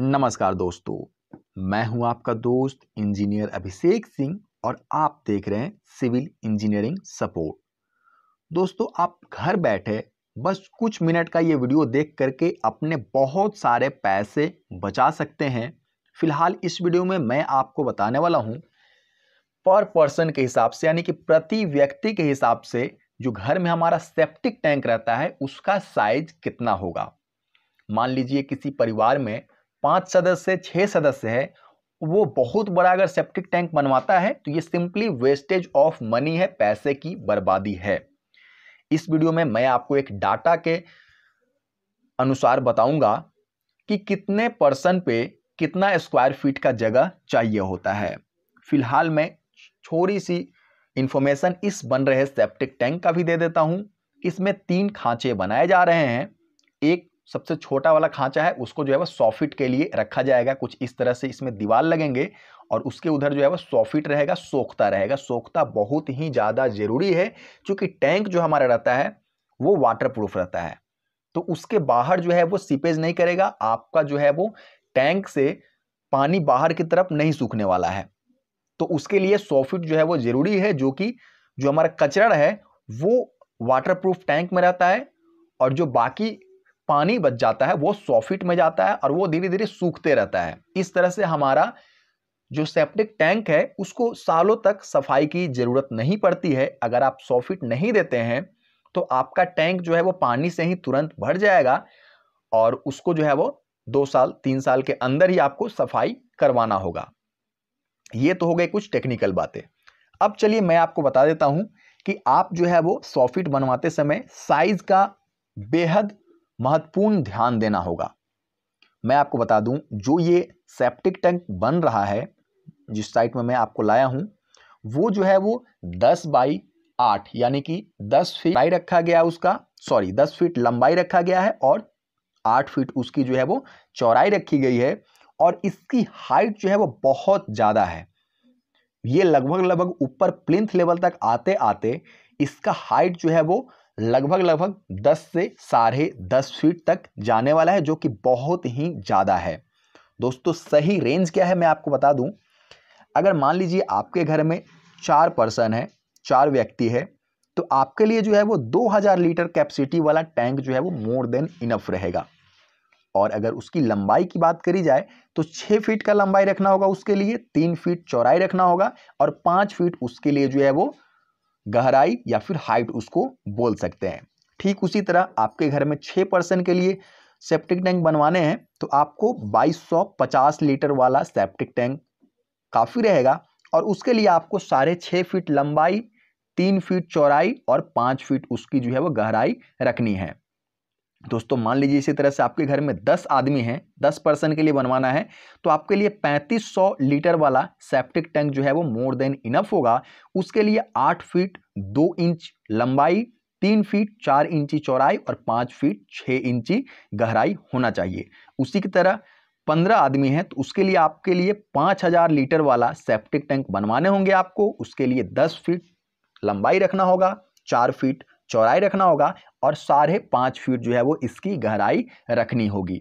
नमस्कार दोस्तों मैं हूं आपका दोस्त इंजीनियर अभिषेक सिंह और आप देख रहे हैं सिविल इंजीनियरिंग सपोर्ट दोस्तों आप घर बैठे बस कुछ मिनट का ये वीडियो देख करके अपने बहुत सारे पैसे बचा सकते हैं फिलहाल इस वीडियो में मैं आपको बताने वाला हूँ पर पर्सन के हिसाब से यानी कि प्रति व्यक्ति के हिसाब से जो घर में हमारा सेप्टिक टैंक रहता है उसका साइज कितना होगा मान लीजिए किसी परिवार में पाँच सदस्य छह सदस्य है वो बहुत बड़ा अगर सेप्टिक टैंक बनवाता है तो ये सिंपली वेस्टेज ऑफ मनी है पैसे की बर्बादी है इस वीडियो में मैं आपको एक डाटा के अनुसार बताऊंगा कि कितने पर्सन पे कितना स्क्वायर फीट का जगह चाहिए होता है फिलहाल मैं थोड़ी सी इन्फॉर्मेशन इस बन रहे सेप्टिक टैंक का भी दे देता हूँ इसमें तीन खांचे बनाए जा रहे हैं एक सबसे छोटा वाला खांचा है उसको जो है वह सॉफिट के लिए रखा जाएगा कुछ इस तरह से इसमें दीवार लगेंगे और उसके उधर जो है वह सॉफिट रहेगा सोखता रहेगा सोखता बहुत ही ज़्यादा ज़रूरी है क्योंकि टैंक जो हमारा रहता है वो वाटर प्रूफ रहता है तो उसके बाहर जो है वो सीपेज नहीं करेगा आपका जो है वो टैंक से पानी बाहर की तरफ नहीं सूखने वाला है तो उसके लिए सॉफिट जो है वो ज़रूरी है जो कि जो हमारा कचरा है वो वाटर प्रूफ टैंक में रहता है और जो बाकी पानी बच जाता है वो सॉफिट में जाता है और वो धीरे धीरे सूखते रहता है इस तरह से हमारा जो सेप्टिक टैंक है उसको सालों तक सफाई की ज़रूरत नहीं पड़ती है अगर आप सॉफिट नहीं देते हैं तो आपका टैंक जो है वो पानी से ही तुरंत भर जाएगा और उसको जो है वो दो साल तीन साल के अंदर ही आपको सफाई करवाना होगा ये तो हो गए कुछ टेक्निकल बातें अब चलिए मैं आपको बता देता हूँ कि आप जो है वो सॉफिट बनवाते समय साइज़ का बेहद महत्वपूर्ण ध्यान देना होगा मैं आपको बता दूं जो ये सेप्टिक टैंक बन रहा है जिस साइट में मैं आपको लाया हूं वो जो है वो दस बाई आठ यानी कि दस फीट लाई रखा गया उसका सॉरी दस फीट लंबाई रखा गया है और आठ फीट उसकी जो है वो चौड़ाई रखी गई है और इसकी हाइट जो है वो बहुत ज़्यादा है ये लगभग लगभग ऊपर प्लिंथ लेवल तक आते आते इसका हाइट जो है वो लगभग लगभग 10 से साढ़े दस फीट तक जाने वाला है जो कि बहुत ही ज़्यादा है दोस्तों सही रेंज क्या है मैं आपको बता दूं अगर मान लीजिए आपके घर में चार पर्सन है चार व्यक्ति है तो आपके लिए जो है वो 2000 लीटर कैपेसिटी वाला टैंक जो है वो मोर देन इनफ रहेगा और अगर उसकी लंबाई की बात करी जाए तो छः फीट का लंबाई रखना होगा उसके लिए तीन फीट चौराई रखना होगा और पाँच फीट उसके लिए जो है वो गहराई या फिर हाइट उसको बोल सकते हैं ठीक उसी तरह आपके घर में छः पर्सन के लिए सेप्टिक टैंक बनवाने हैं तो आपको 2250 लीटर वाला सेप्टिक टैंक काफ़ी रहेगा और उसके लिए आपको साढ़े छः फीट लंबाई तीन फीट चौड़ाई और पाँच फीट उसकी जो है वो गहराई रखनी है दोस्तों मान लीजिए इसी तरह से आपके घर में दस आदमी हैं दस पर्सन के लिए बनवाना है तो आपके लिए पैंतीस सौ लीटर वाला सेप्टिक टैंक जो है वो मोर देन इनफ होगा उसके लिए आठ फीट दो इंच लंबाई तीन फीट चार इंची चौड़ाई और पाँच फीट छः इंची गहराई होना चाहिए उसी की तरह पंद्रह आदमी हैं तो उसके लिए आपके लिए पाँच हज़ार लीटर वाला सेप्टिक टैंक बनवाने होंगे आपको उसके लिए दस फीट लंबाई रखना होगा चार फीट चौड़ाई रखना होगा और साढ़े पाँच फीट जो है वो इसकी गहराई रखनी होगी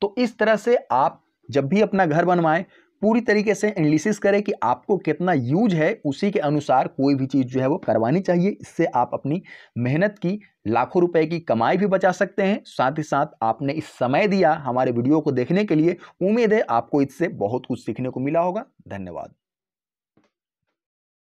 तो इस तरह से आप जब भी अपना घर बनवाएं पूरी तरीके से एनालिसिस करें कि आपको कितना यूज है उसी के अनुसार कोई भी चीज़ जो है वो करवानी चाहिए इससे आप अपनी मेहनत की लाखों रुपए की कमाई भी बचा सकते हैं साथ ही साथ आपने इस समय दिया हमारे वीडियो को देखने के लिए उम्मीद है आपको इससे बहुत कुछ सीखने को मिला होगा धन्यवाद